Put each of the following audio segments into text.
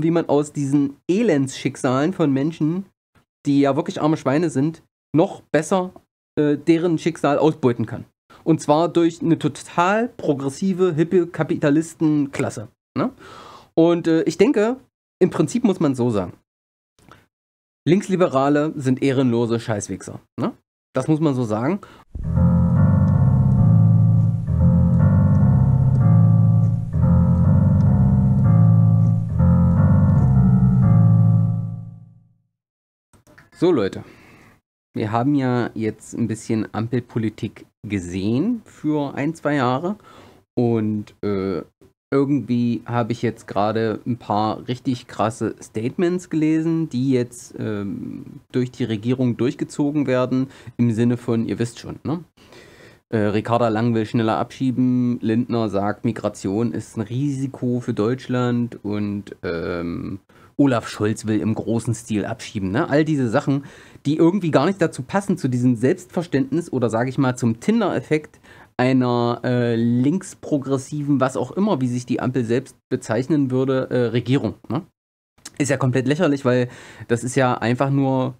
wie man aus diesen Elendsschicksalen von Menschen, die ja wirklich arme Schweine sind, noch besser äh, deren Schicksal ausbeuten kann. Und zwar durch eine total progressive, hippe Kapitalistenklasse. Ne? Und äh, ich denke, im Prinzip muss man so sagen. Linksliberale sind ehrenlose Scheißwichser. Ne? Das muss man so sagen. So Leute, wir haben ja jetzt ein bisschen Ampelpolitik gesehen für ein, zwei Jahre und äh, irgendwie habe ich jetzt gerade ein paar richtig krasse Statements gelesen, die jetzt ähm, durch die Regierung durchgezogen werden, im Sinne von, ihr wisst schon, ne? Äh, Ricarda Lang will schneller abschieben, Lindner sagt, Migration ist ein Risiko für Deutschland und ähm, Olaf Scholz will im großen Stil abschieben. Ne? All diese Sachen, die irgendwie gar nicht dazu passen, zu diesem Selbstverständnis oder sage ich mal zum Tinder-Effekt einer äh, linksprogressiven, was auch immer, wie sich die Ampel selbst bezeichnen würde, äh, Regierung. Ne? Ist ja komplett lächerlich, weil das ist ja einfach nur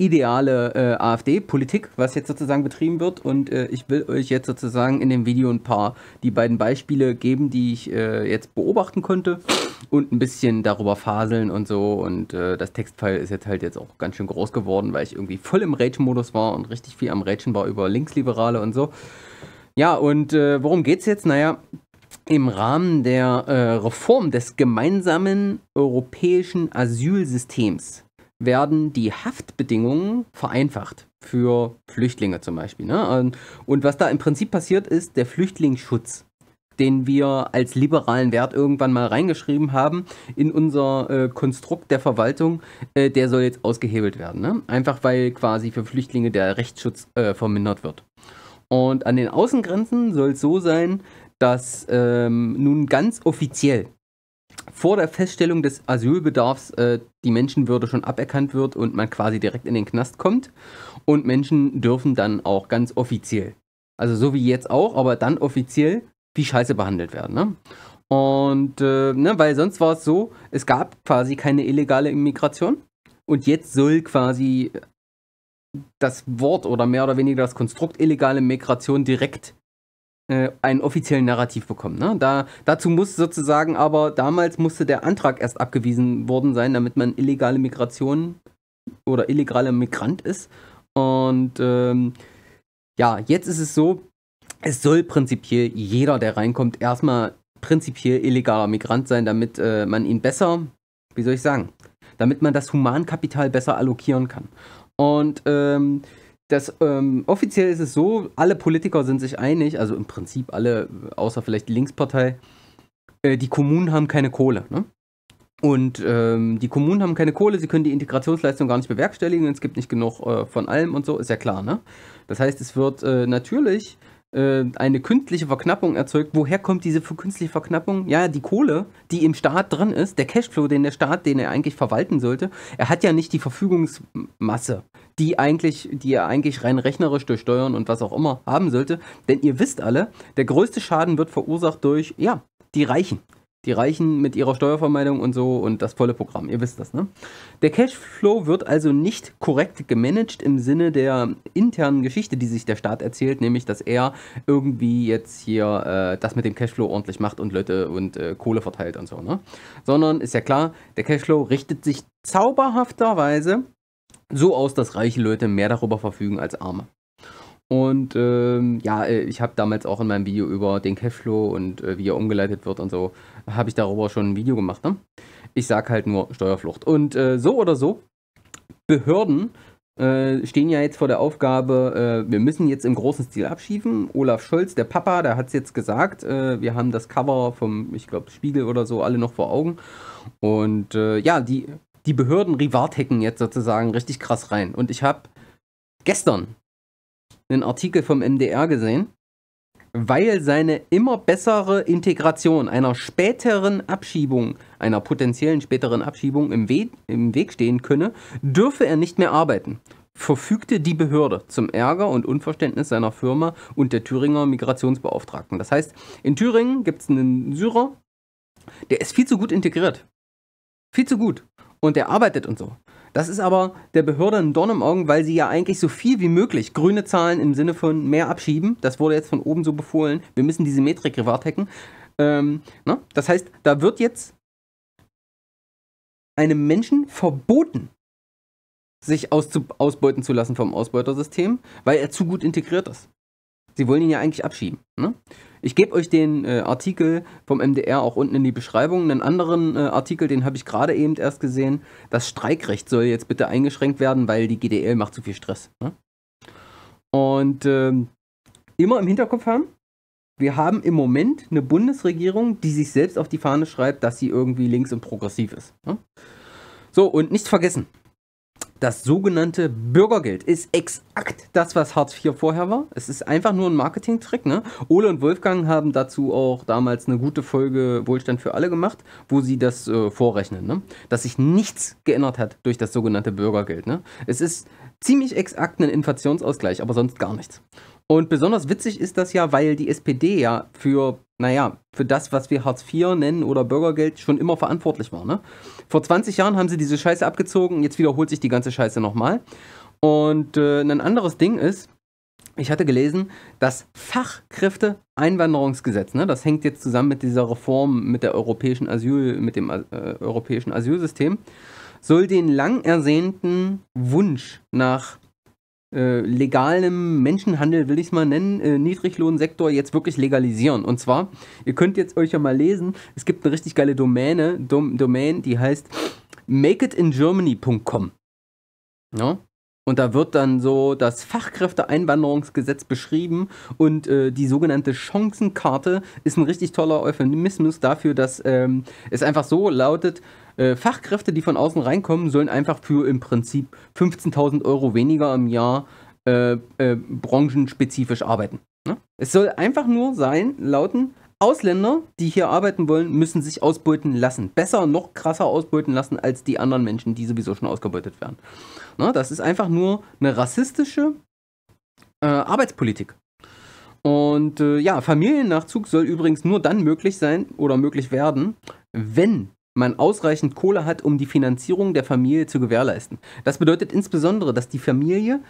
ideale äh, AfD-Politik, was jetzt sozusagen betrieben wird. Und äh, ich will euch jetzt sozusagen in dem Video ein paar die beiden Beispiele geben, die ich äh, jetzt beobachten konnte und ein bisschen darüber faseln und so. Und äh, das Textfile ist jetzt halt jetzt auch ganz schön groß geworden, weil ich irgendwie voll im Rage-Modus war und richtig viel am Rätschen war über Linksliberale und so. Ja, und äh, worum geht's jetzt? Naja, im Rahmen der äh, Reform des gemeinsamen europäischen Asylsystems werden die Haftbedingungen vereinfacht für Flüchtlinge zum Beispiel. Ne? Ähm, und was da im Prinzip passiert ist, der Flüchtlingsschutz, den wir als liberalen Wert irgendwann mal reingeschrieben haben in unser äh, Konstrukt der Verwaltung, äh, der soll jetzt ausgehebelt werden. Ne? Einfach weil quasi für Flüchtlinge der Rechtsschutz äh, vermindert wird. Und an den Außengrenzen soll es so sein, dass ähm, nun ganz offiziell vor der Feststellung des Asylbedarfs äh, die Menschenwürde schon aberkannt wird und man quasi direkt in den Knast kommt. Und Menschen dürfen dann auch ganz offiziell, also so wie jetzt auch, aber dann offiziell wie Scheiße behandelt werden. Ne? Und äh, ne, weil sonst war es so, es gab quasi keine illegale Immigration. Und jetzt soll quasi das Wort oder mehr oder weniger das Konstrukt illegale Migration direkt äh, einen offiziellen Narrativ bekommen. Ne? Da, dazu muss sozusagen aber, damals musste der Antrag erst abgewiesen worden sein, damit man illegale Migration oder illegaler Migrant ist. Und ähm, ja, jetzt ist es so, es soll prinzipiell jeder, der reinkommt, erstmal prinzipiell illegaler Migrant sein, damit äh, man ihn besser, wie soll ich sagen, damit man das Humankapital besser allokieren kann. Und ähm, das ähm, offiziell ist es so, alle Politiker sind sich einig, also im Prinzip alle, außer vielleicht die Linkspartei, äh, die Kommunen haben keine Kohle. Ne? Und ähm, die Kommunen haben keine Kohle, sie können die Integrationsleistung gar nicht bewerkstelligen, es gibt nicht genug äh, von allem und so, ist ja klar. Ne? Das heißt, es wird äh, natürlich äh, eine künstliche Verknappung erzeugt. Woher kommt diese künstliche Verknappung? Ja, die Kohle, die im Staat drin ist, der Cashflow, den der Staat, den er eigentlich verwalten sollte, er hat ja nicht die Verfügungsmasse die eigentlich, die ihr eigentlich rein rechnerisch durch Steuern und was auch immer haben sollte. Denn ihr wisst alle, der größte Schaden wird verursacht durch, ja, die Reichen. Die Reichen mit ihrer Steuervermeidung und so und das volle Programm. Ihr wisst das, ne? Der Cashflow wird also nicht korrekt gemanagt im Sinne der internen Geschichte, die sich der Staat erzählt, nämlich dass er irgendwie jetzt hier äh, das mit dem Cashflow ordentlich macht und Leute und äh, Kohle verteilt und so, ne? Sondern ist ja klar, der Cashflow richtet sich zauberhafterweise so aus, dass reiche Leute mehr darüber verfügen als arme. Und ähm, ja, äh, ich habe damals auch in meinem Video über den Cashflow und äh, wie er umgeleitet wird und so, habe ich darüber schon ein Video gemacht. Ne? Ich sage halt nur Steuerflucht. Und äh, so oder so, Behörden äh, stehen ja jetzt vor der Aufgabe, äh, wir müssen jetzt im großen Stil abschieben. Olaf Scholz, der Papa, der hat es jetzt gesagt. wir haben das Cover vom, ich glaube, Spiegel oder so alle noch vor Augen. Und ja, die die Behörden Rivartecken jetzt sozusagen richtig krass rein. Und ich habe gestern einen Artikel vom MDR gesehen, weil seine immer bessere Integration einer späteren Abschiebung, einer potenziellen späteren Abschiebung im, We im Weg stehen könne, dürfe er nicht mehr arbeiten, verfügte die Behörde zum Ärger und Unverständnis seiner Firma und der Thüringer Migrationsbeauftragten. Das heißt, in Thüringen gibt es einen Syrer, der ist viel zu gut integriert. Viel zu gut und der arbeitet und so. Das ist aber der Behörde ein Dorn im Augen, weil sie ja eigentlich so viel wie möglich grüne Zahlen im Sinne von mehr abschieben. Das wurde jetzt von oben so befohlen. Wir müssen diese Metrik privat hacken. Ähm, ne? Das heißt, da wird jetzt einem Menschen verboten, sich ausbeuten zu lassen vom Ausbeutersystem, weil er zu gut integriert ist. Sie wollen ihn ja eigentlich abschieben. Ne? Ich gebe euch den äh, Artikel vom MDR auch unten in die Beschreibung. Einen anderen äh, Artikel, den habe ich gerade eben erst gesehen. Das Streikrecht soll jetzt bitte eingeschränkt werden, weil die GDL macht zu viel Stress. Ne? Und ähm, immer im Hinterkopf haben, wir haben im Moment eine Bundesregierung, die sich selbst auf die Fahne schreibt, dass sie irgendwie links und progressiv ist. Ne? So, und nicht vergessen, das sogenannte Bürgergeld ist exakt das, was Hartz IV vorher war. Es ist einfach nur ein Marketing-Trick. Ne? Ole und Wolfgang haben dazu auch damals eine gute Folge Wohlstand für alle gemacht, wo sie das äh, vorrechnen. Ne? Dass sich nichts geändert hat durch das sogenannte Bürgergeld. Ne? Es ist ziemlich exakt ein Inflationsausgleich, aber sonst gar nichts. Und besonders witzig ist das ja, weil die SPD ja für naja, für das, was wir Hartz IV nennen oder Bürgergeld, schon immer verantwortlich war. Ne? Vor 20 Jahren haben sie diese Scheiße abgezogen, jetzt wiederholt sich die ganze Scheiße nochmal. Und äh, ein anderes Ding ist, ich hatte gelesen, das Fachkräfteeinwanderungsgesetz, ne, das hängt jetzt zusammen mit dieser Reform mit der europäischen Asyl, mit dem äh, europäischen Asylsystem, soll den lang ersehnten Wunsch nach äh, legalem Menschenhandel, will ich es mal nennen, äh, Niedriglohnsektor jetzt wirklich legalisieren. Und zwar, ihr könnt jetzt euch ja mal lesen, es gibt eine richtig geile Domäne, Dom Domain, die heißt makeitingermany.com. Ja? Und da wird dann so das Fachkräfteeinwanderungsgesetz beschrieben und äh, die sogenannte Chancenkarte ist ein richtig toller Euphemismus dafür, dass ähm, es einfach so lautet, äh, Fachkräfte, die von außen reinkommen, sollen einfach für im Prinzip 15.000 Euro weniger im Jahr äh, äh, branchenspezifisch arbeiten. Ne? Es soll einfach nur sein, lauten, Ausländer, die hier arbeiten wollen, müssen sich ausbeuten lassen. Besser, noch krasser ausbeuten lassen als die anderen Menschen, die sowieso schon ausgebeutet werden. Ne? Das ist einfach nur eine rassistische äh, Arbeitspolitik. Und äh, ja, Familiennachzug soll übrigens nur dann möglich sein oder möglich werden, wenn man ausreichend Kohle hat, um die Finanzierung der Familie zu gewährleisten. Das bedeutet insbesondere, dass die Familie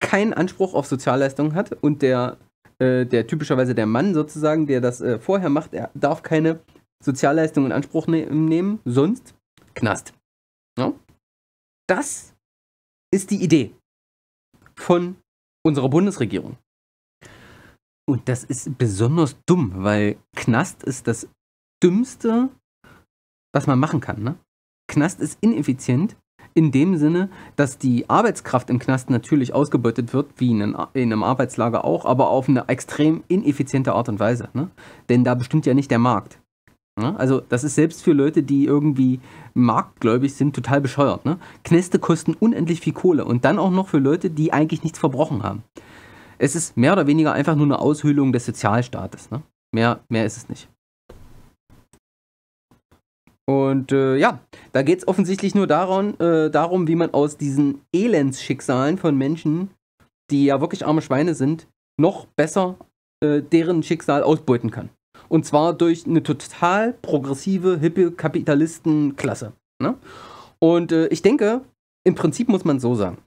keinen Anspruch auf Sozialleistungen hat und der, äh, der typischerweise der Mann sozusagen, der das äh, vorher macht, er darf keine Sozialleistungen in Anspruch ne nehmen, sonst Knast. Ja? Das ist die Idee von unserer Bundesregierung. Und das ist besonders dumm, weil Knast ist das dümmste was man machen kann. Ne? Knast ist ineffizient in dem Sinne, dass die Arbeitskraft im Knast natürlich ausgebeutet wird, wie in einem Arbeitslager auch, aber auf eine extrem ineffiziente Art und Weise. Ne? Denn da bestimmt ja nicht der Markt. Ne? Also das ist selbst für Leute, die irgendwie marktgläubig sind, total bescheuert. Ne? Knäste kosten unendlich viel Kohle und dann auch noch für Leute, die eigentlich nichts verbrochen haben. Es ist mehr oder weniger einfach nur eine Aushöhlung des Sozialstaates. Ne? Mehr, mehr ist es nicht. Und äh, ja, da geht es offensichtlich nur daran, äh, darum, wie man aus diesen Elendsschicksalen von Menschen, die ja wirklich arme Schweine sind, noch besser äh, deren Schicksal ausbeuten kann. Und zwar durch eine total progressive, hippe Kapitalistenklasse. Ne? Und äh, ich denke, im Prinzip muss man so sagen.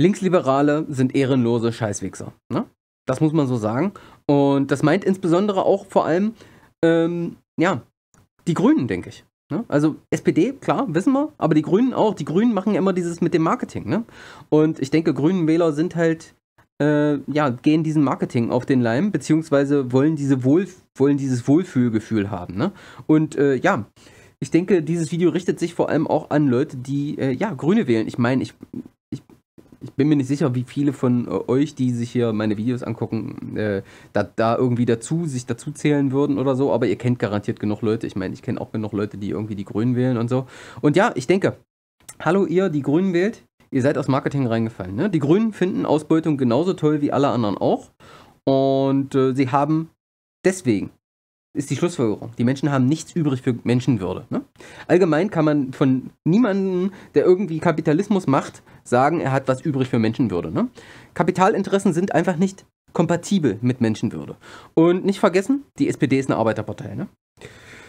Linksliberale sind ehrenlose Scheißwichser. Ne? Das muss man so sagen. Und das meint insbesondere auch vor allem, ähm, ja, die Grünen, denke ich. Ne? Also SPD, klar, wissen wir, aber die Grünen auch. Die Grünen machen immer dieses mit dem Marketing. Ne? Und ich denke, Grünen-Wähler sind halt, äh, ja, gehen diesem Marketing auf den Leim, beziehungsweise wollen, diese Wohl, wollen dieses Wohlfühlgefühl haben. Ne? Und äh, ja, ich denke, dieses Video richtet sich vor allem auch an Leute, die, äh, ja, Grüne wählen. Ich meine, ich, ich ich bin mir nicht sicher, wie viele von äh, euch, die sich hier meine Videos angucken, äh, da, da irgendwie dazu, sich dazu zählen würden oder so, aber ihr kennt garantiert genug Leute. Ich meine, ich kenne auch genug Leute, die irgendwie die Grünen wählen und so. Und ja, ich denke, hallo ihr, die Grünen wählt, ihr seid aus Marketing reingefallen. Ne? Die Grünen finden Ausbeutung genauso toll wie alle anderen auch. Und äh, sie haben deswegen ist die Schlussfolgerung. Die Menschen haben nichts übrig für Menschenwürde. Ne? Allgemein kann man von niemandem, der irgendwie Kapitalismus macht, sagen, er hat was übrig für Menschenwürde. Ne? Kapitalinteressen sind einfach nicht kompatibel mit Menschenwürde. Und nicht vergessen, die SPD ist eine Arbeiterpartei. Ne?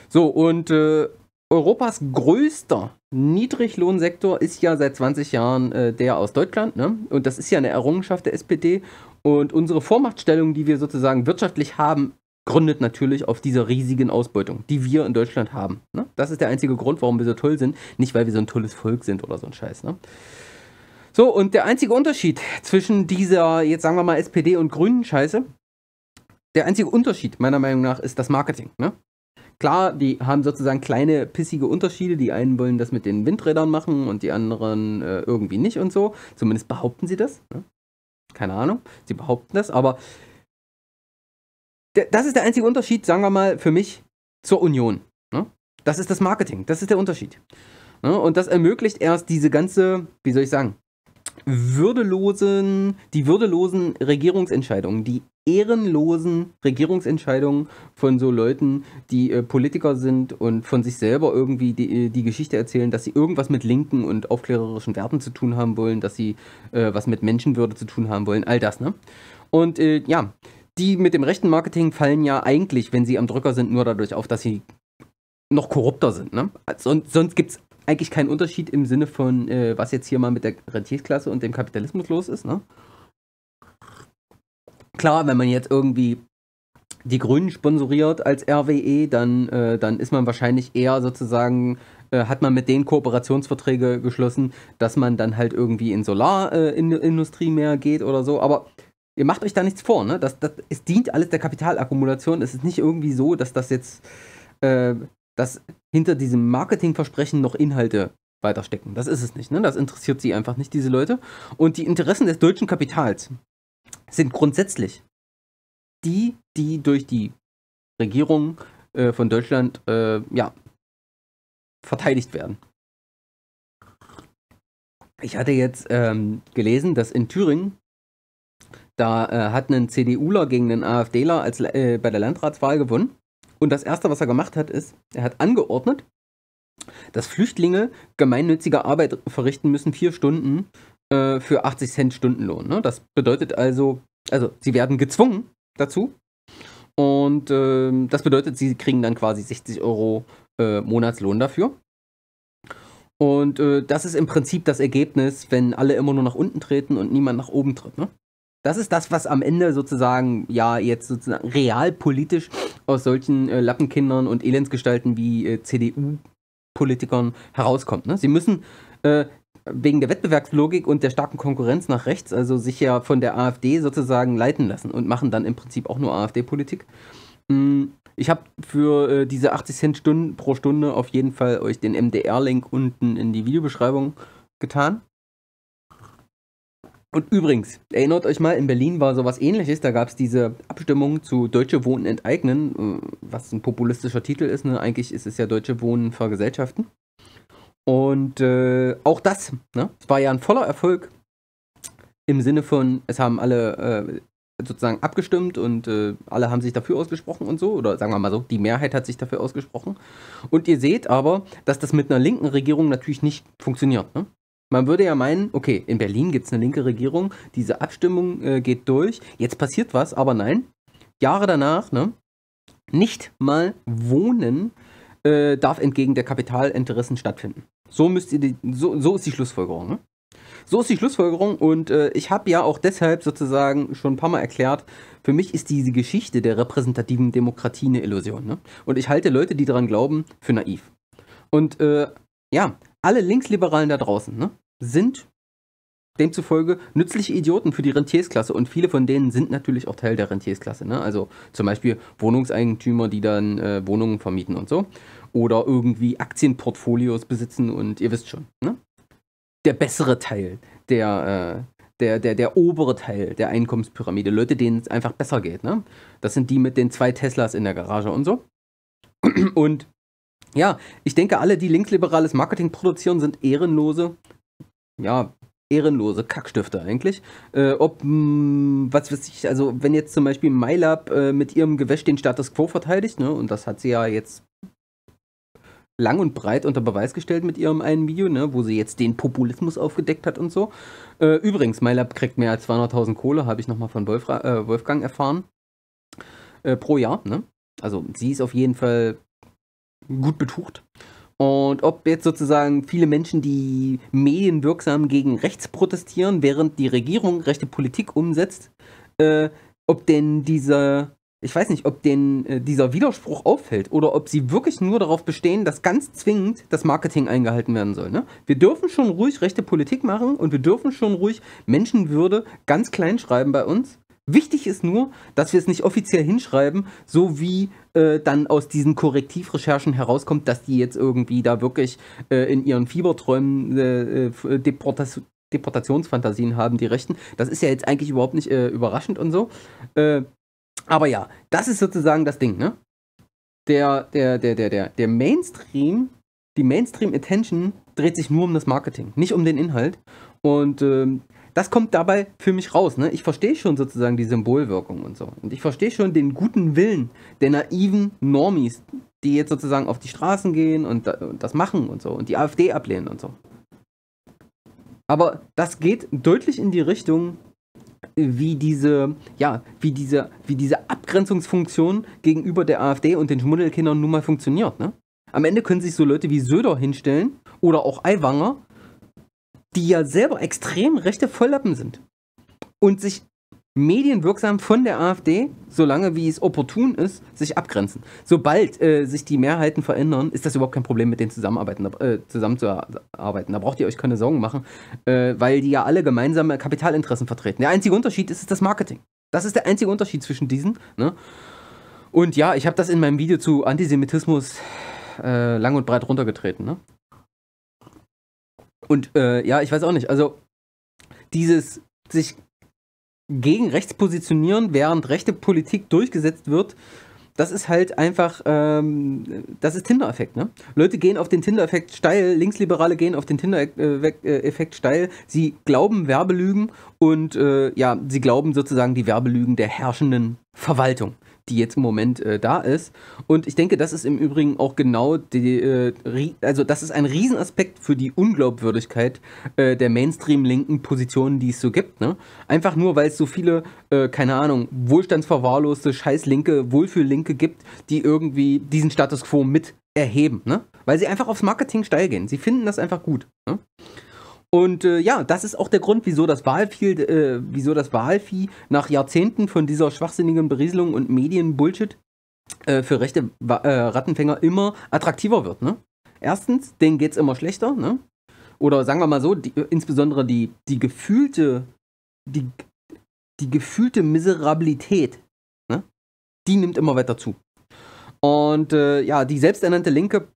So, und äh, Europas größter Niedriglohnsektor ist ja seit 20 Jahren äh, der aus Deutschland. Ne? Und das ist ja eine Errungenschaft der SPD. Und unsere Vormachtstellung, die wir sozusagen wirtschaftlich haben gründet natürlich auf dieser riesigen Ausbeutung, die wir in Deutschland haben. Ne? Das ist der einzige Grund, warum wir so toll sind. Nicht, weil wir so ein tolles Volk sind oder so ein Scheiß. Ne? So, und der einzige Unterschied zwischen dieser, jetzt sagen wir mal, SPD und Grünen Scheiße, der einzige Unterschied meiner Meinung nach ist das Marketing. Ne? Klar, die haben sozusagen kleine pissige Unterschiede. Die einen wollen das mit den Windrädern machen und die anderen äh, irgendwie nicht und so. Zumindest behaupten sie das. Ne? Keine Ahnung, sie behaupten das, aber das ist der einzige Unterschied, sagen wir mal, für mich zur Union. Ne? Das ist das Marketing, das ist der Unterschied. Ne? Und das ermöglicht erst diese ganze, wie soll ich sagen, würdelosen, die würdelosen Regierungsentscheidungen, die ehrenlosen Regierungsentscheidungen von so Leuten, die äh, Politiker sind und von sich selber irgendwie die, äh, die Geschichte erzählen, dass sie irgendwas mit linken und aufklärerischen Werten zu tun haben wollen, dass sie äh, was mit Menschenwürde zu tun haben wollen, all das, ne? Und äh, ja, die mit dem rechten Marketing fallen ja eigentlich, wenn sie am Drücker sind, nur dadurch auf, dass sie noch korrupter sind. Ne? Also, sonst, sonst gibt es eigentlich keinen Unterschied im Sinne von, äh, was jetzt hier mal mit der Rentierklasse und dem Kapitalismus los ist. Ne? Klar, wenn man jetzt irgendwie die Grünen sponsoriert als RWE, dann, äh, dann ist man wahrscheinlich eher sozusagen, äh, hat man mit denen Kooperationsverträge geschlossen, dass man dann halt irgendwie in Solarindustrie äh, mehr geht oder so. Aber ihr macht euch da nichts vor, ne? Das, das, es dient alles der Kapitalakkumulation. Es ist nicht irgendwie so, dass das jetzt, äh, dass hinter diesem Marketingversprechen noch Inhalte weiterstecken. Das ist es nicht, ne? Das interessiert sie einfach nicht, diese Leute. Und die Interessen des deutschen Kapitals sind grundsätzlich die, die durch die Regierung äh, von Deutschland, äh, ja, verteidigt werden. Ich hatte jetzt ähm, gelesen, dass in Thüringen da äh, hat ein CDUler gegen einen AfDler als, äh, bei der Landratswahl gewonnen. Und das Erste, was er gemacht hat, ist, er hat angeordnet, dass Flüchtlinge gemeinnützige Arbeit verrichten müssen, vier Stunden äh, für 80 Cent Stundenlohn. Ne? Das bedeutet also, also sie werden gezwungen dazu. Und äh, das bedeutet, sie kriegen dann quasi 60 Euro äh, Monatslohn dafür. Und äh, das ist im Prinzip das Ergebnis, wenn alle immer nur nach unten treten und niemand nach oben tritt. Ne? Das ist das, was am Ende sozusagen, ja, jetzt sozusagen realpolitisch aus solchen äh, Lappenkindern und Elendsgestalten wie äh, CDU-Politikern herauskommt. Ne? Sie müssen äh, wegen der Wettbewerbslogik und der starken Konkurrenz nach rechts, also sich ja von der AfD sozusagen leiten lassen und machen dann im Prinzip auch nur AfD-Politik. Mhm. Ich habe für äh, diese 80 Cent Stunden pro Stunde auf jeden Fall euch den MDR-Link unten in die Videobeschreibung getan. Und übrigens, erinnert euch mal, in Berlin war sowas ähnliches, da gab es diese Abstimmung zu Deutsche Wohnen enteignen, äh, was ein populistischer Titel ist, ne? eigentlich ist es ja Deutsche Wohnen vergesellschaften. Und äh, auch das, ne? Es war ja ein voller Erfolg im Sinne von, es haben alle äh, sozusagen abgestimmt und äh, alle haben sich dafür ausgesprochen und so, oder sagen wir mal so, die Mehrheit hat sich dafür ausgesprochen. Und ihr seht aber, dass das mit einer linken Regierung natürlich nicht funktioniert. Ne? Man würde ja meinen, okay, in Berlin gibt es eine linke Regierung, diese Abstimmung äh, geht durch, jetzt passiert was, aber nein, Jahre danach, ne, nicht mal Wohnen äh, darf entgegen der Kapitalinteressen stattfinden. So, müsst ihr die, so, so ist die Schlussfolgerung. Ne? So ist die Schlussfolgerung und äh, ich habe ja auch deshalb sozusagen schon ein paar Mal erklärt, für mich ist diese Geschichte der repräsentativen Demokratie eine Illusion. Ne? Und ich halte Leute, die daran glauben, für naiv. Und äh, ja, alle Linksliberalen da draußen, ne? sind demzufolge nützliche Idioten für die Rentiersklasse und viele von denen sind natürlich auch Teil der Rentiersklasse. Ne? Also zum Beispiel Wohnungseigentümer, die dann äh, Wohnungen vermieten und so. Oder irgendwie Aktienportfolios besitzen und ihr wisst schon. Ne? Der bessere Teil, der, äh, der, der, der obere Teil der Einkommenspyramide, Leute, denen es einfach besser geht. Ne? Das sind die mit den zwei Teslas in der Garage und so. Und ja, ich denke, alle, die linksliberales Marketing produzieren, sind ehrenlose ja, ehrenlose Kackstifte eigentlich. Äh, ob, mh, hm, was weiß ich, also wenn jetzt zum Beispiel MyLab äh, mit ihrem Gewäsch den Status Quo verteidigt, ne, und das hat sie ja jetzt lang und breit unter Beweis gestellt mit ihrem einen Video, ne, wo sie jetzt den Populismus aufgedeckt hat und so. Äh, übrigens, MyLab kriegt mehr als 200.000 Kohle, habe ich nochmal von Wolfra äh, Wolfgang erfahren, äh, pro Jahr, ne. Also sie ist auf jeden Fall gut betucht, und ob jetzt sozusagen viele Menschen, die medienwirksam gegen rechts protestieren, während die Regierung rechte Politik umsetzt, äh, ob denn dieser, ich weiß nicht, ob denn äh, dieser Widerspruch auffällt oder ob sie wirklich nur darauf bestehen, dass ganz zwingend das Marketing eingehalten werden soll. Ne? Wir dürfen schon ruhig rechte Politik machen und wir dürfen schon ruhig Menschenwürde ganz klein schreiben bei uns. Wichtig ist nur, dass wir es nicht offiziell hinschreiben, so wie äh, dann aus diesen Korrektivrecherchen herauskommt, dass die jetzt irgendwie da wirklich äh, in ihren Fieberträumen äh, äh Deportas Deportationsfantasien haben, die Rechten. Das ist ja jetzt eigentlich überhaupt nicht äh, überraschend und so. Äh, aber ja, das ist sozusagen das Ding, ne? Der, der, der, der, der, der Mainstream, die Mainstream-Attention dreht sich nur um das Marketing, nicht um den Inhalt. Und ähm, das kommt dabei für mich raus. Ne? Ich verstehe schon sozusagen die Symbolwirkung und so. Und ich verstehe schon den guten Willen der naiven Normis, die jetzt sozusagen auf die Straßen gehen und das machen und so und die AfD ablehnen und so. Aber das geht deutlich in die Richtung, wie diese, ja, wie diese, wie diese Abgrenzungsfunktion gegenüber der AfD und den Schmuddelkindern nun mal funktioniert. Ne? Am Ende können sich so Leute wie Söder hinstellen oder auch Aiwanger die ja selber extrem rechte Volllappen sind und sich medienwirksam von der AfD, solange wie es opportun ist, sich abgrenzen. Sobald äh, sich die Mehrheiten verändern, ist das überhaupt kein Problem, mit denen zusammenarbeiten, äh, zusammenzuarbeiten. Da braucht ihr euch keine Sorgen machen, äh, weil die ja alle gemeinsame Kapitalinteressen vertreten. Der einzige Unterschied ist, ist das Marketing. Das ist der einzige Unterschied zwischen diesen. Ne? Und ja, ich habe das in meinem Video zu Antisemitismus äh, lang und breit runtergetreten. Ne? Und äh, ja, ich weiß auch nicht. Also, dieses sich gegen rechts positionieren, während rechte Politik durchgesetzt wird, das ist halt einfach, ähm, das ist Tinder-Effekt, ne? Leute gehen auf den Tinder-Effekt steil, Linksliberale gehen auf den Tinder-Effekt äh, steil, sie glauben Werbelügen und äh, ja, sie glauben sozusagen die Werbelügen der herrschenden Verwaltung die jetzt im Moment äh, da ist. Und ich denke, das ist im Übrigen auch genau die, äh, also das ist ein Riesenaspekt für die Unglaubwürdigkeit äh, der Mainstream-linken Positionen, die es so gibt. Ne? Einfach nur, weil es so viele, äh, keine Ahnung, wohlstandsverwahrloste Scheißlinke, Wohlfühllinke gibt, die irgendwie diesen Status quo mit erheben, ne? Weil sie einfach aufs Marketing steil gehen. Sie finden das einfach gut. Ne? Und äh, ja, das ist auch der Grund, wieso das, Wahlvieh, äh, wieso das Wahlvieh nach Jahrzehnten von dieser schwachsinnigen Berieselung und Medienbullshit äh, für rechte äh, Rattenfänger immer attraktiver wird. Ne? Erstens, denen geht es immer schlechter. Ne? Oder sagen wir mal so, die, äh, insbesondere die, die gefühlte, die, die gefühlte Miserabilität, ne? die nimmt immer weiter zu. Und äh, ja, die selbsternannte Linke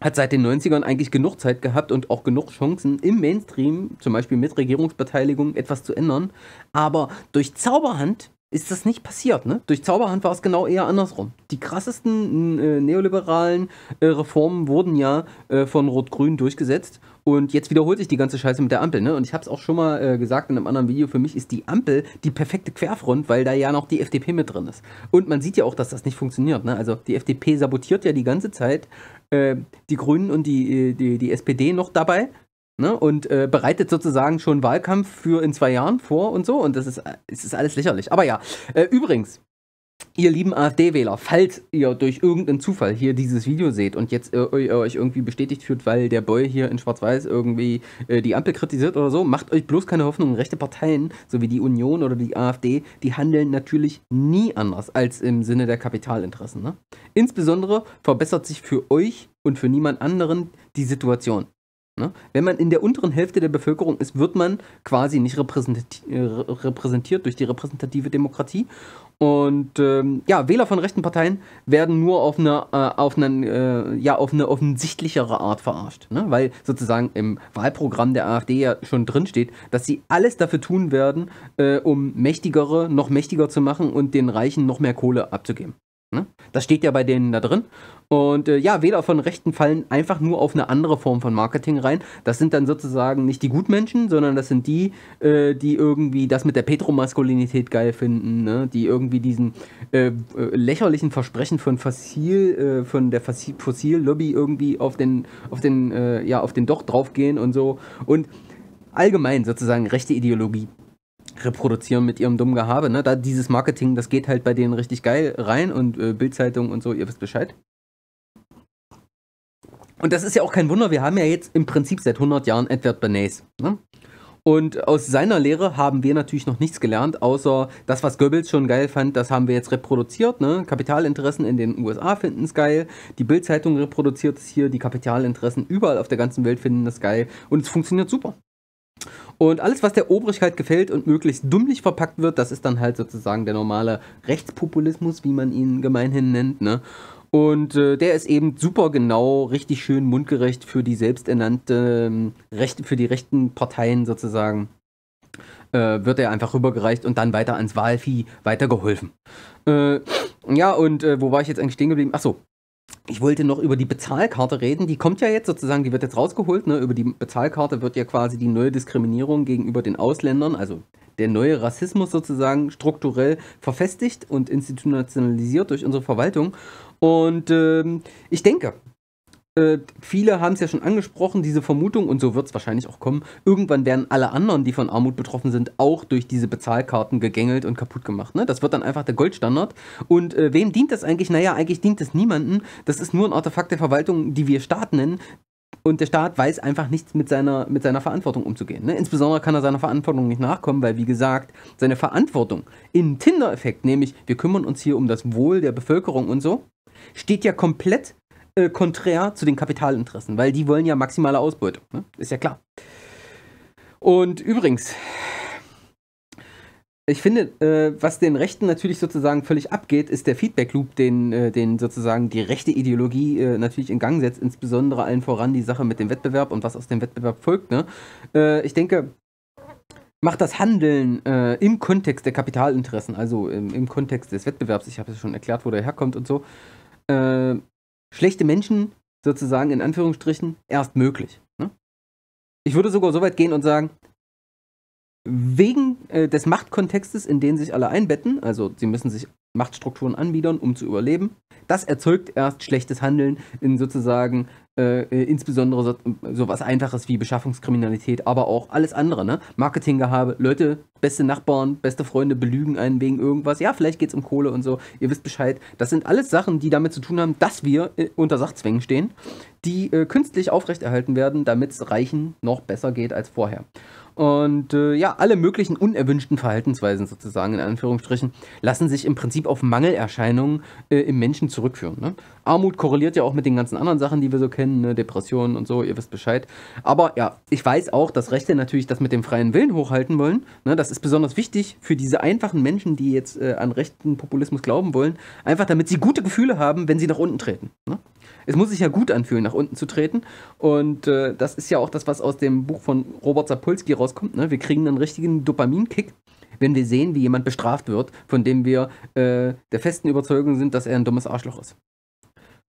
hat seit den 90ern eigentlich genug Zeit gehabt und auch genug Chancen im Mainstream, zum Beispiel mit Regierungsbeteiligung, etwas zu ändern. Aber durch Zauberhand ist das nicht passiert. Ne? Durch Zauberhand war es genau eher andersrum. Die krassesten äh, neoliberalen äh, Reformen wurden ja äh, von Rot-Grün durchgesetzt und jetzt wiederholt sich die ganze Scheiße mit der Ampel. Ne? Und ich habe es auch schon mal äh, gesagt in einem anderen Video, für mich ist die Ampel die perfekte Querfront, weil da ja noch die FDP mit drin ist. Und man sieht ja auch, dass das nicht funktioniert. Ne? Also die FDP sabotiert ja die ganze Zeit äh, die Grünen und die, äh, die, die SPD noch dabei. Ne? Und äh, bereitet sozusagen schon Wahlkampf für in zwei Jahren vor und so. Und das ist, äh, es ist alles lächerlich. Aber ja, äh, übrigens, ihr lieben AfD-Wähler, falls ihr durch irgendeinen Zufall hier dieses Video seht und jetzt äh, euch irgendwie bestätigt fühlt, weil der Boy hier in Schwarz-Weiß irgendwie äh, die Ampel kritisiert oder so, macht euch bloß keine Hoffnung. Rechte Parteien, so wie die Union oder die AfD, die handeln natürlich nie anders als im Sinne der Kapitalinteressen. Ne? Insbesondere verbessert sich für euch und für niemand anderen die Situation. Ne? Wenn man in der unteren Hälfte der Bevölkerung ist, wird man quasi nicht repräsentiert durch die repräsentative Demokratie und ähm, ja, Wähler von rechten Parteien werden nur auf eine, äh, auf einen, äh, ja, auf eine offensichtlichere Art verarscht. Ne? Weil sozusagen im Wahlprogramm der AfD ja schon drinsteht, dass sie alles dafür tun werden, äh, um Mächtigere noch mächtiger zu machen und den Reichen noch mehr Kohle abzugeben. Ne? Das steht ja bei denen da drin. Und äh, ja, Wähler von Rechten fallen einfach nur auf eine andere Form von Marketing rein. Das sind dann sozusagen nicht die Gutmenschen, sondern das sind die, äh, die irgendwie das mit der Petromaskulinität geil finden, ne? die irgendwie diesen äh, äh lächerlichen Versprechen von Fossil, äh, von der Fossillobby irgendwie auf den, auf den, äh, ja, auf den Doch draufgehen und so. Und allgemein sozusagen rechte Ideologie reproduzieren mit ihrem dummen Gehabe. Ne? Da dieses Marketing, das geht halt bei denen richtig geil rein und äh, Bildzeitung und so, ihr wisst Bescheid. Und das ist ja auch kein Wunder, wir haben ja jetzt im Prinzip seit 100 Jahren Edward Bernays. Ne? Und aus seiner Lehre haben wir natürlich noch nichts gelernt, außer das, was Goebbels schon geil fand, das haben wir jetzt reproduziert. Ne? Kapitalinteressen in den USA finden es geil, die Bildzeitung reproduziert es hier, die Kapitalinteressen überall auf der ganzen Welt finden es geil und es funktioniert super. Und alles, was der Obrigkeit gefällt und möglichst dummlich verpackt wird, das ist dann halt sozusagen der normale Rechtspopulismus, wie man ihn gemeinhin nennt. Ne? Und äh, der ist eben super genau, richtig schön mundgerecht für die selbsternannte äh, Rechte, für die rechten Parteien sozusagen. Äh, wird er einfach rübergereicht und dann weiter ans Wahlvieh weitergeholfen. Äh, ja, und äh, wo war ich jetzt eigentlich stehen geblieben? Achso, ich wollte noch über die Bezahlkarte reden. Die kommt ja jetzt sozusagen, die wird jetzt rausgeholt. Ne? Über die Bezahlkarte wird ja quasi die neue Diskriminierung gegenüber den Ausländern, also der neue Rassismus sozusagen strukturell verfestigt und institutionalisiert durch unsere Verwaltung. Und ähm, ich denke, äh, viele haben es ja schon angesprochen, diese Vermutung, und so wird es wahrscheinlich auch kommen, irgendwann werden alle anderen, die von Armut betroffen sind, auch durch diese Bezahlkarten gegängelt und kaputt gemacht. Ne? Das wird dann einfach der Goldstandard. Und äh, wem dient das eigentlich? Naja, eigentlich dient es niemandem. Das ist nur ein Artefakt der Verwaltung, die wir Staat nennen, und der Staat weiß einfach nichts mit seiner, mit seiner Verantwortung umzugehen. Ne? Insbesondere kann er seiner Verantwortung nicht nachkommen, weil, wie gesagt, seine Verantwortung im Tinder-Effekt, nämlich wir kümmern uns hier um das Wohl der Bevölkerung und so, steht ja komplett äh, konträr zu den Kapitalinteressen, weil die wollen ja maximale Ausbeute. Ne? Ist ja klar. Und übrigens, ich finde, äh, was den Rechten natürlich sozusagen völlig abgeht, ist der Feedback Loop, den, äh, den sozusagen die rechte Ideologie äh, natürlich in Gang setzt, insbesondere allen voran die Sache mit dem Wettbewerb und was aus dem Wettbewerb folgt. Ne? Äh, ich denke, macht das Handeln äh, im Kontext der Kapitalinteressen, also im, im Kontext des Wettbewerbs, ich habe es schon erklärt, wo der herkommt und so, äh, schlechte Menschen sozusagen in Anführungsstrichen erst möglich. Ne? Ich würde sogar so weit gehen und sagen, wegen äh, des Machtkontextes, in den sich alle einbetten, also sie müssen sich Machtstrukturen anbiedern, um zu überleben, das erzeugt erst schlechtes Handeln in sozusagen äh, äh, insbesondere so, so, was Einfaches wie Beschaffungskriminalität, aber auch alles andere, ne? Marketinggehabe, Leute, beste Nachbarn, beste Freunde belügen einen wegen irgendwas, ja, vielleicht geht es um Kohle und so, ihr wisst Bescheid. Das sind alles Sachen, die damit zu tun haben, dass wir äh, unter Sachzwängen stehen, die äh, künstlich aufrechterhalten werden, damit es Reichen noch besser geht als vorher. Und äh, ja, alle möglichen unerwünschten Verhaltensweisen sozusagen in Anführungsstrichen lassen sich im Prinzip auf Mangelerscheinungen äh, im Menschen zurückführen. Ne? Armut korreliert ja auch mit den ganzen anderen Sachen, die wir so kennen, ne? Depressionen und so, ihr wisst Bescheid. Aber ja, ich weiß auch, dass Rechte natürlich das mit dem freien Willen hochhalten wollen. Ne? Das ist besonders wichtig für diese einfachen Menschen, die jetzt äh, an rechten Populismus glauben wollen, einfach damit sie gute Gefühle haben, wenn sie nach unten treten. Ne? Es muss sich ja gut anfühlen, nach unten zu treten. Und äh, das ist ja auch das, was aus dem Buch von Robert Sapolsky rauskommt. Ne? Wir kriegen einen richtigen Dopaminkick, wenn wir sehen, wie jemand bestraft wird, von dem wir äh, der festen Überzeugung sind, dass er ein dummes Arschloch ist.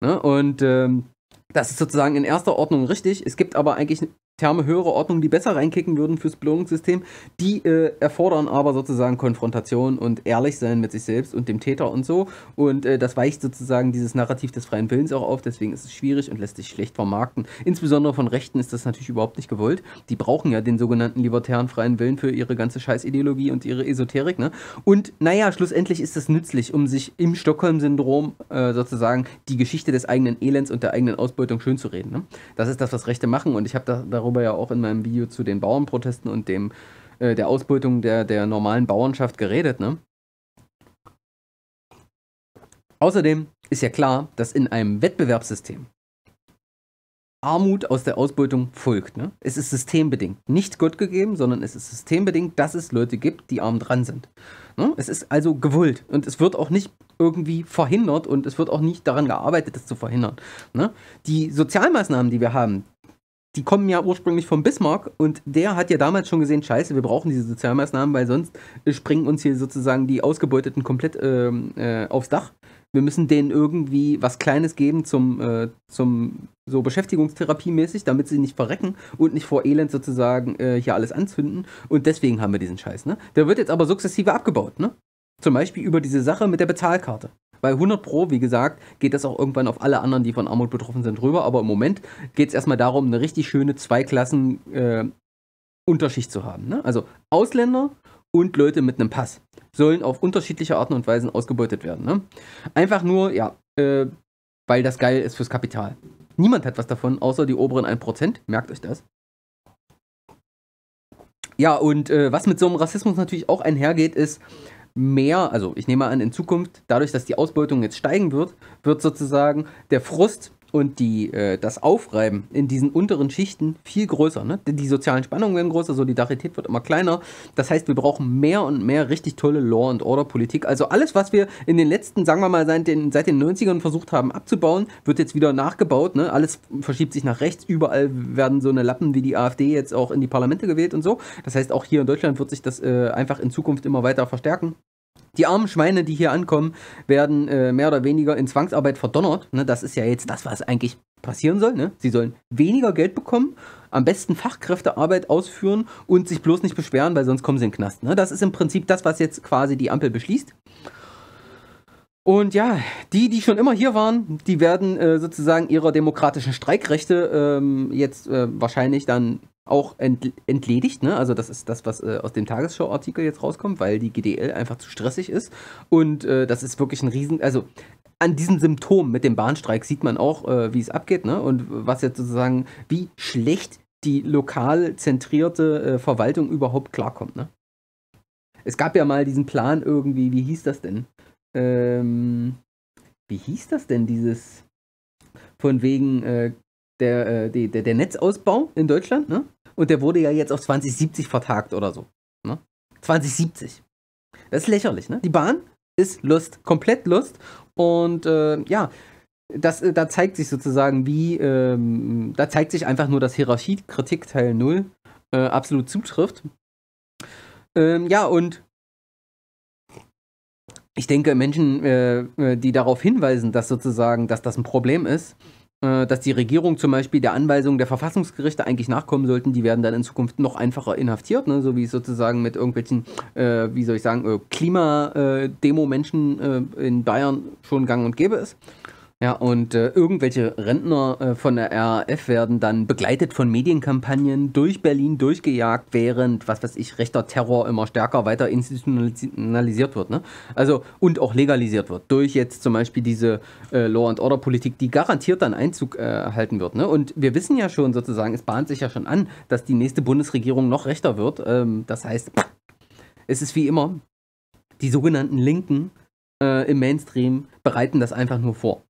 Ne? Und ähm, das ist sozusagen in erster Ordnung richtig. Es gibt aber eigentlich Terme höhere Ordnung, die besser reinkicken würden fürs Belohnungssystem. Die äh, erfordern aber sozusagen Konfrontation und ehrlich sein mit sich selbst und dem Täter und so. Und äh, das weicht sozusagen dieses Narrativ des freien Willens auch auf. Deswegen ist es schwierig und lässt sich schlecht vermarkten. Insbesondere von Rechten ist das natürlich überhaupt nicht gewollt. Die brauchen ja den sogenannten libertären freien Willen für ihre ganze Scheißideologie und ihre Esoterik. Ne? Und naja, schlussendlich ist das nützlich, um sich im Stockholm-Syndrom äh, sozusagen die Geschichte des eigenen Elends und der eigenen Ausbeutung schönzureden. Ne? Das ist das, was Rechte machen. Und ich habe da, darüber darüber ja auch in meinem Video zu den Bauernprotesten und dem äh, der Ausbeutung der, der normalen Bauernschaft geredet, ne? Außerdem ist ja klar, dass in einem Wettbewerbssystem Armut aus der Ausbeutung folgt. Ne? Es ist systembedingt. Nicht Gott gegeben, sondern es ist systembedingt, dass es Leute gibt, die arm dran sind. Ne? Es ist also gewollt und es wird auch nicht irgendwie verhindert und es wird auch nicht daran gearbeitet, das zu verhindern. Ne? Die Sozialmaßnahmen, die wir haben, die kommen ja ursprünglich vom Bismarck und der hat ja damals schon gesehen, scheiße, wir brauchen diese Sozialmaßnahmen, weil sonst äh, springen uns hier sozusagen die Ausgebeuteten komplett ähm, äh, aufs Dach. Wir müssen denen irgendwie was Kleines geben zum, äh, zum so Beschäftigungstherapiemäßig, damit sie nicht verrecken und nicht vor Elend sozusagen äh, hier alles anzünden. Und deswegen haben wir diesen Scheiß, ne? Der wird jetzt aber sukzessive abgebaut, ne? Zum Beispiel über diese Sache mit der Bezahlkarte. Bei 100 Pro, wie gesagt, geht das auch irgendwann auf alle anderen, die von Armut betroffen sind, rüber. Aber im Moment geht es erstmal darum, eine richtig schöne Zweiklassen-Unterschicht äh, zu haben. Ne? Also Ausländer und Leute mit einem Pass sollen auf unterschiedliche Arten und Weisen ausgebeutet werden. Ne? Einfach nur, ja, äh, weil das geil ist fürs Kapital. Niemand hat was davon, außer die oberen 1%. Merkt euch das. Ja, und äh, was mit so einem Rassismus natürlich auch einhergeht, ist, mehr, also ich nehme an, in Zukunft, dadurch, dass die Ausbeutung jetzt steigen wird, wird sozusagen der Frust und die, äh, das Aufreiben in diesen unteren Schichten viel größer. Ne? Die, die sozialen Spannungen werden größer, Solidarität wird immer kleiner. Das heißt, wir brauchen mehr und mehr richtig tolle Law and Order Politik. Also alles, was wir in den letzten, sagen wir mal, seit den, seit den 90ern versucht haben abzubauen, wird jetzt wieder nachgebaut. Ne? Alles verschiebt sich nach rechts. Überall werden so eine Lappen wie die AfD jetzt auch in die Parlamente gewählt und so. Das heißt, auch hier in Deutschland wird sich das äh, einfach in Zukunft immer weiter verstärken. Die armen Schweine, die hier ankommen, werden äh, mehr oder weniger in Zwangsarbeit verdonnert. Ne, das ist ja jetzt das, was eigentlich passieren soll. Ne? Sie sollen weniger Geld bekommen, am besten Fachkräftearbeit ausführen und sich bloß nicht beschweren, weil sonst kommen sie in den Knast. Ne? Das ist im Prinzip das, was jetzt quasi die Ampel beschließt. Und ja, die, die schon immer hier waren, die werden äh, sozusagen ihrer demokratischen Streikrechte ähm, jetzt äh, wahrscheinlich dann auch entledigt. Ne? Also das ist das, was äh, aus dem Tagesschau-Artikel jetzt rauskommt, weil die GDL einfach zu stressig ist. Und äh, das ist wirklich ein Riesen... Also an diesem Symptom mit dem Bahnstreik sieht man auch, äh, wie es abgeht. Ne? Und was jetzt sozusagen, wie schlecht die lokal zentrierte äh, Verwaltung überhaupt klarkommt. Ne? Es gab ja mal diesen Plan irgendwie, wie hieß das denn? Ähm, wie hieß das denn dieses... Von wegen äh, der, äh, der, der, Netzausbau in Deutschland, ne? Und der wurde ja jetzt auf 2070 vertagt oder so. Ne? 2070. Das ist lächerlich, ne? Die Bahn ist Lust, komplett Lust. Und äh, ja, das, äh, da zeigt sich sozusagen, wie, ähm, da zeigt sich einfach nur, dass Hierarchiekritik Teil 0 äh, absolut zutrifft. Ähm, ja, und ich denke, Menschen, äh, äh, die darauf hinweisen, dass sozusagen, dass das ein Problem ist, äh, dass die Regierung zum Beispiel der Anweisung der Verfassungsgerichte eigentlich nachkommen sollten, die werden dann in Zukunft noch einfacher inhaftiert, ne? so wie es sozusagen mit irgendwelchen, äh, wie soll ich sagen, äh, Klimademo-Menschen äh, in Bayern schon gang und gäbe ist. Ja, und äh, irgendwelche Rentner äh, von der RAF werden dann begleitet von Medienkampagnen durch Berlin durchgejagt, während, was weiß ich, rechter Terror immer stärker weiter institutionalisiert wird. Ne? Also, und auch legalisiert wird. Durch jetzt zum Beispiel diese äh, Law and Order Politik, die garantiert dann Einzug äh, halten wird. Ne? Und wir wissen ja schon sozusagen, es bahnt sich ja schon an, dass die nächste Bundesregierung noch rechter wird. Ähm, das heißt, es ist wie immer, die sogenannten Linken äh, im Mainstream bereiten das einfach nur vor.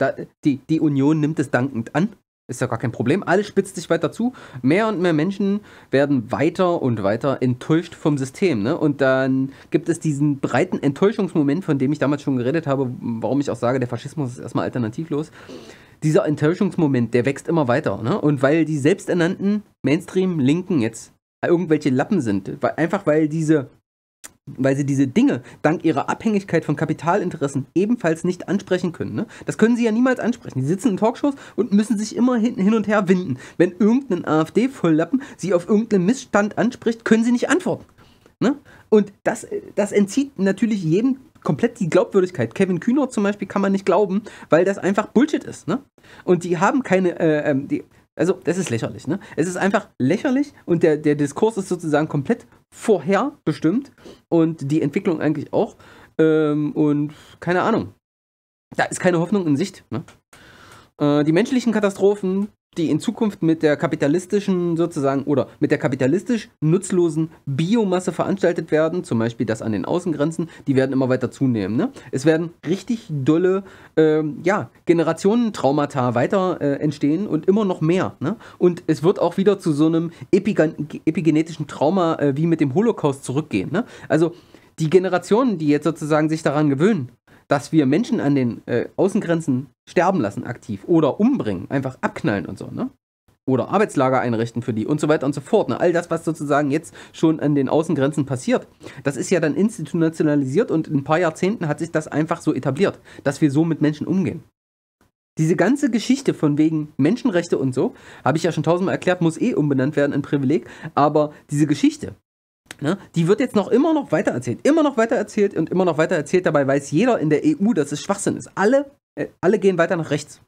Da, die, die Union nimmt es dankend an. Ist ja gar kein Problem. Alles spitzt sich weiter zu. Mehr und mehr Menschen werden weiter und weiter enttäuscht vom System. Ne? Und dann gibt es diesen breiten Enttäuschungsmoment, von dem ich damals schon geredet habe, warum ich auch sage, der Faschismus ist erstmal alternativlos. Dieser Enttäuschungsmoment, der wächst immer weiter. Ne? Und weil die selbsternannten Mainstream-Linken jetzt irgendwelche Lappen sind, einfach weil diese weil sie diese Dinge dank ihrer Abhängigkeit von Kapitalinteressen ebenfalls nicht ansprechen können. Ne? Das können sie ja niemals ansprechen. Die sitzen in Talkshows und müssen sich immer hin, hin und her winden. Wenn irgendein AfD-Volllappen sie auf irgendeinen Missstand anspricht, können sie nicht antworten. Ne? Und das, das entzieht natürlich jedem komplett die Glaubwürdigkeit. Kevin Kühner zum Beispiel kann man nicht glauben, weil das einfach Bullshit ist. Ne? Und die haben keine, äh, ähm, die, also, das ist lächerlich, ne? Es ist einfach lächerlich und der, der Diskurs ist sozusagen komplett vorherbestimmt und die Entwicklung eigentlich auch. Ähm, und keine Ahnung. Da ist keine Hoffnung in Sicht. Ne? Äh, die menschlichen Katastrophen die in Zukunft mit der kapitalistischen sozusagen oder mit der kapitalistisch nutzlosen Biomasse veranstaltet werden, zum Beispiel das an den Außengrenzen, die werden immer weiter zunehmen. Ne? Es werden richtig dolle ähm, ja, Generationentraumata weiter äh, entstehen und immer noch mehr. Ne? Und es wird auch wieder zu so einem epigen epigenetischen Trauma äh, wie mit dem Holocaust zurückgehen. Ne? Also die Generationen, die jetzt sozusagen sich daran gewöhnen, dass wir Menschen an den äh, Außengrenzen sterben lassen aktiv oder umbringen, einfach abknallen und so, ne? Oder Arbeitslager einrichten für die und so weiter und so fort. Ne? All das, was sozusagen jetzt schon an den Außengrenzen passiert, das ist ja dann institutionalisiert und in ein paar Jahrzehnten hat sich das einfach so etabliert, dass wir so mit Menschen umgehen. Diese ganze Geschichte von wegen Menschenrechte und so, habe ich ja schon tausendmal erklärt, muss eh umbenannt werden in Privileg, aber diese Geschichte, Ne? Die wird jetzt noch immer noch weiter erzählt, immer noch weiter erzählt und immer noch weiter erzählt. Dabei weiß jeder in der EU, dass es Schwachsinn ist. Alle, äh, alle gehen weiter nach rechts.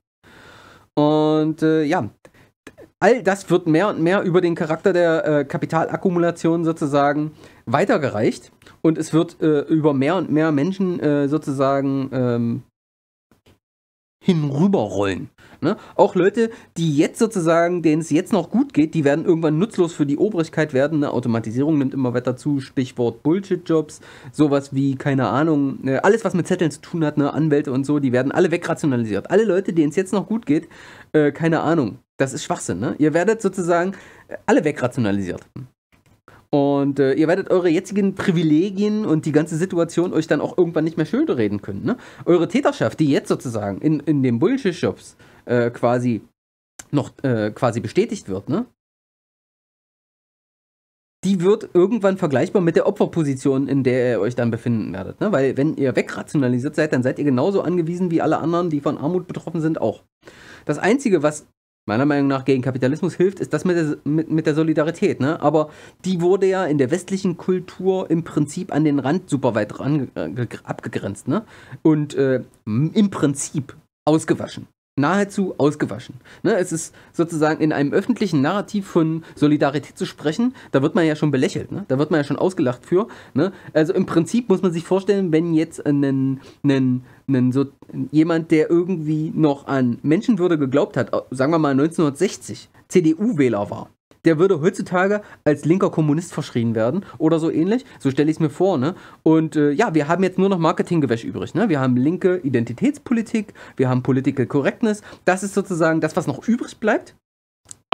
Und äh, ja, all das wird mehr und mehr über den Charakter der äh, Kapitalakkumulation sozusagen weitergereicht und es wird äh, über mehr und mehr Menschen äh, sozusagen ähm, hinrüberrollen. Ne? Auch Leute, die jetzt sozusagen, denen es jetzt noch gut geht, die werden irgendwann nutzlos für die Obrigkeit werden. Ne? Automatisierung nimmt immer weiter zu, Stichwort Bullshit-Jobs, sowas wie, keine Ahnung, ne? alles, was mit Zetteln zu tun hat, ne? Anwälte und so, die werden alle wegrationalisiert. Alle Leute, denen es jetzt noch gut geht, äh, keine Ahnung, das ist Schwachsinn. Ne? Ihr werdet sozusagen äh, alle wegrationalisiert. Und äh, ihr werdet eure jetzigen Privilegien und die ganze Situation euch dann auch irgendwann nicht mehr schönreden können. Ne? Eure Täterschaft, die jetzt sozusagen in, in den Bullshit-Shops äh, äh, quasi noch äh, quasi bestätigt wird, ne? Die wird irgendwann vergleichbar mit der Opferposition, in der ihr euch dann befinden werdet. Ne? Weil wenn ihr wegrationalisiert seid, dann seid ihr genauso angewiesen wie alle anderen, die von Armut betroffen sind, auch. Das Einzige, was meiner Meinung nach gegen Kapitalismus hilft, ist das mit der, mit, mit der Solidarität. Ne? Aber die wurde ja in der westlichen Kultur im Prinzip an den Rand super weit äh, abgegrenzt ne? und äh, im Prinzip ausgewaschen nahezu ausgewaschen. Ne, es ist sozusagen in einem öffentlichen Narrativ von Solidarität zu sprechen, da wird man ja schon belächelt, ne? da wird man ja schon ausgelacht für. Ne? Also im Prinzip muss man sich vorstellen, wenn jetzt einen, einen, einen so, jemand, der irgendwie noch an Menschenwürde geglaubt hat, sagen wir mal 1960, CDU-Wähler war, der würde heutzutage als linker Kommunist verschrien werden oder so ähnlich. So stelle ich es mir vor. Ne? Und äh, ja, wir haben jetzt nur noch Marketinggewäsch übrig. Ne? Wir haben linke Identitätspolitik, wir haben Political Correctness. Das ist sozusagen das, was noch übrig bleibt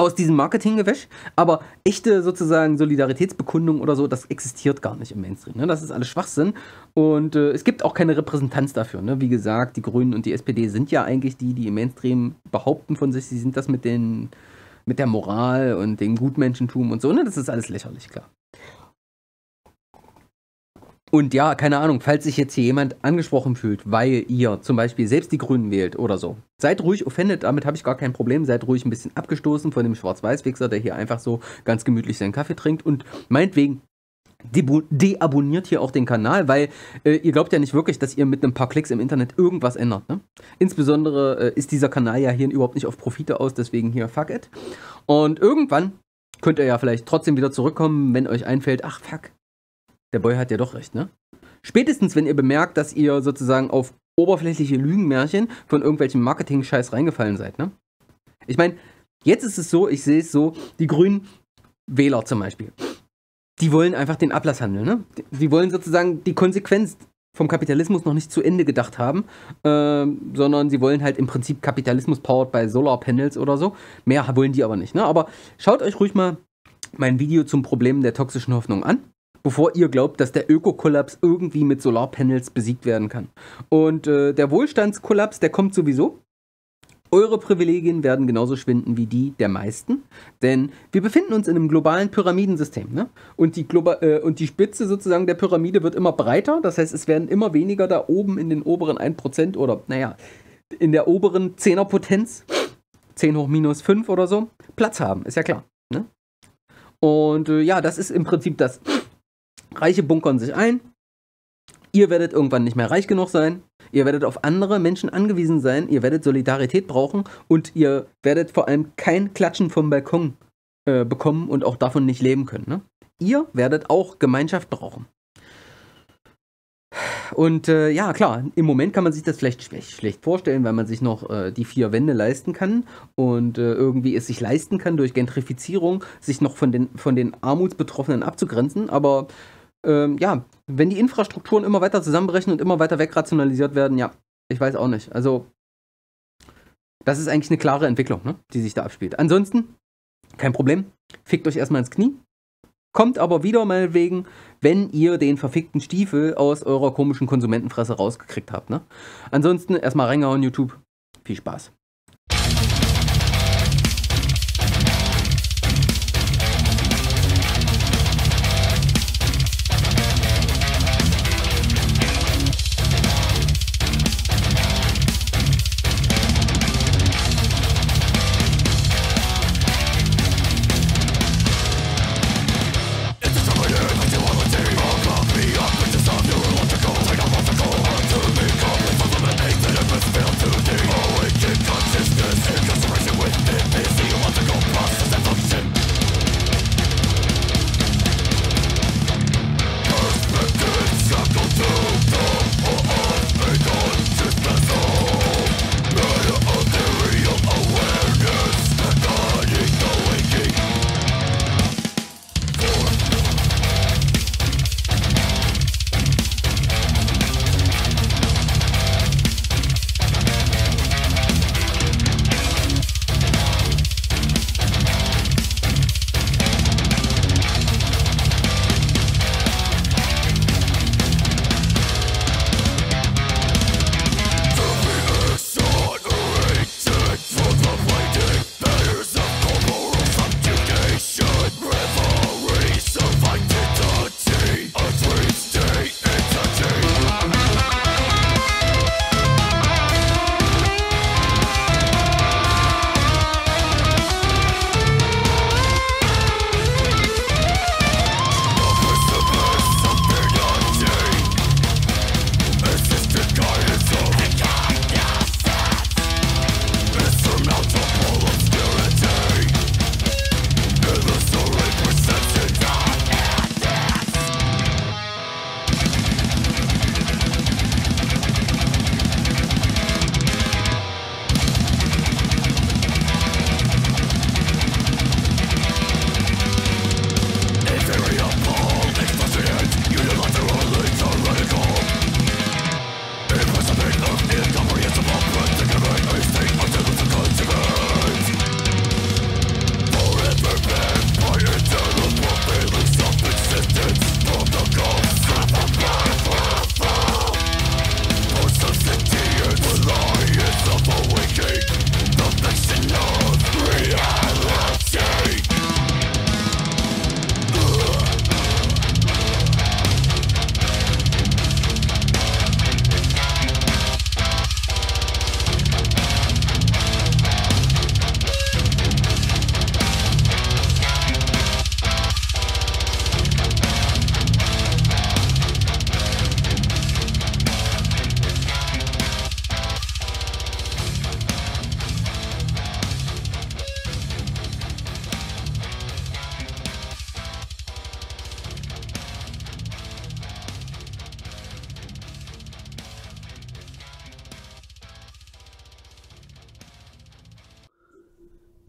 aus diesem Marketinggewäsch, aber echte sozusagen Solidaritätsbekundung oder so, das existiert gar nicht im Mainstream. Ne? Das ist alles Schwachsinn und äh, es gibt auch keine Repräsentanz dafür. Ne? Wie gesagt, die Grünen und die SPD sind ja eigentlich die, die im Mainstream behaupten von sich, sie sind das mit den mit der Moral und dem Gutmenschentum und so, ne? Das ist alles lächerlich, klar. Und ja, keine Ahnung, falls sich jetzt hier jemand angesprochen fühlt, weil ihr zum Beispiel selbst die Grünen wählt oder so, seid ruhig offended, damit habe ich gar kein Problem, seid ruhig ein bisschen abgestoßen von dem Schwarz-Weiß-Wichser, der hier einfach so ganz gemütlich seinen Kaffee trinkt und meinetwegen deabonniert hier auch den Kanal, weil äh, ihr glaubt ja nicht wirklich, dass ihr mit ein paar Klicks im Internet irgendwas ändert. Ne? Insbesondere äh, ist dieser Kanal ja hier überhaupt nicht auf Profite aus, deswegen hier fuck it. Und irgendwann könnt ihr ja vielleicht trotzdem wieder zurückkommen, wenn euch einfällt, ach fuck, der Boy hat ja doch recht, ne? Spätestens, wenn ihr bemerkt, dass ihr sozusagen auf oberflächliche Lügenmärchen von irgendwelchem Marketing-Scheiß reingefallen seid, ne? Ich meine, jetzt ist es so, ich sehe es so, die grünen Wähler zum Beispiel die wollen einfach den Ablasshandel. Ne? Die wollen sozusagen die Konsequenz vom Kapitalismus noch nicht zu Ende gedacht haben, äh, sondern sie wollen halt im Prinzip Kapitalismus powered by Solarpanels oder so. Mehr wollen die aber nicht. Ne? Aber schaut euch ruhig mal mein Video zum Problem der toxischen Hoffnung an, bevor ihr glaubt, dass der Ökokollaps irgendwie mit Solarpanels besiegt werden kann. Und äh, der Wohlstandskollaps, der kommt sowieso. Eure Privilegien werden genauso schwinden wie die der meisten, denn wir befinden uns in einem globalen Pyramidensystem. Ne? Und, die Globa äh, und die Spitze sozusagen der Pyramide wird immer breiter, das heißt, es werden immer weniger da oben in den oberen 1% oder, naja, in der oberen 10er Potenz, 10 hoch minus 5 oder so, Platz haben, ist ja klar. Ne? Und äh, ja, das ist im Prinzip das. Reiche bunkern sich ein, ihr werdet irgendwann nicht mehr reich genug sein, Ihr werdet auf andere Menschen angewiesen sein, ihr werdet Solidarität brauchen und ihr werdet vor allem kein Klatschen vom Balkon äh, bekommen und auch davon nicht leben können. Ne? Ihr werdet auch Gemeinschaft brauchen. Und äh, ja, klar, im Moment kann man sich das vielleicht schlecht, schlecht vorstellen, weil man sich noch äh, die vier Wände leisten kann und äh, irgendwie es sich leisten kann, durch Gentrifizierung sich noch von den, von den Armutsbetroffenen abzugrenzen. Aber ähm, ja, wenn die Infrastrukturen immer weiter zusammenbrechen und immer weiter wegrationalisiert werden, ja, ich weiß auch nicht. Also, das ist eigentlich eine klare Entwicklung, ne, die sich da abspielt. Ansonsten, kein Problem, fickt euch erstmal ins Knie. Kommt aber wieder meinetwegen, wenn ihr den verfickten Stiefel aus eurer komischen Konsumentenfresse rausgekriegt habt. Ne? Ansonsten erstmal reingehauen, YouTube. Viel Spaß.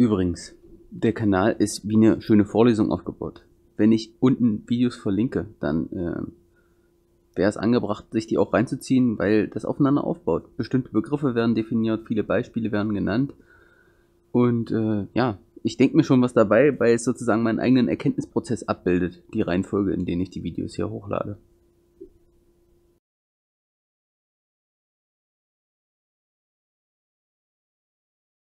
Übrigens, der Kanal ist wie eine schöne Vorlesung aufgebaut. Wenn ich unten Videos verlinke, dann äh, wäre es angebracht, sich die auch reinzuziehen, weil das aufeinander aufbaut. Bestimmte Begriffe werden definiert, viele Beispiele werden genannt. Und äh, ja, ich denke mir schon was dabei, weil es sozusagen meinen eigenen Erkenntnisprozess abbildet, die Reihenfolge, in denen ich die Videos hier hochlade.